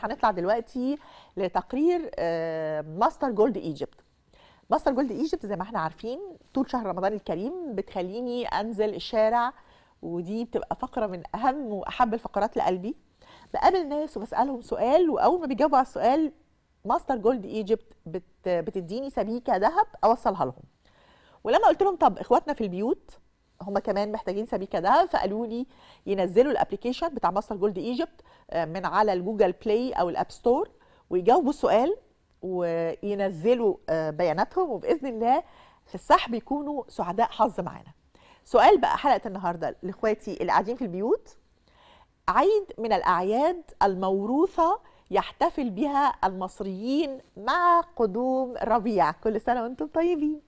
هنطلع دلوقتي لتقرير آه، ماستر جولد ايجيبت ماستر جولد ايجيبت زي ما احنا عارفين طول شهر رمضان الكريم بتخليني انزل الشارع ودي بتبقى فقره من اهم واحب الفقرات لقلبي بقابل ناس وبسالهم سؤال واول ما بيجاوبوا على السؤال ماستر جولد ايجيبت بتديني سبيكه ذهب اوصلها لهم ولما قلت لهم طب اخواتنا في البيوت هم كمان محتاجين سبيكه ده فقالوا لي ينزلوا الابلكيشن بتاع ماستر جولد ايجيبت آه، من على الجوجل بلاي او الاب ستور ويجاوبوا السؤال وينزلوا آه، بياناتهم وباذن الله في السحب يكونوا سعداء حظ معانا. سؤال بقى حلقه النهارده لاخواتي اللي قاعدين في البيوت عيد من الاعياد الموروثه يحتفل بها المصريين مع قدوم ربيع كل سنه وانتم طيبين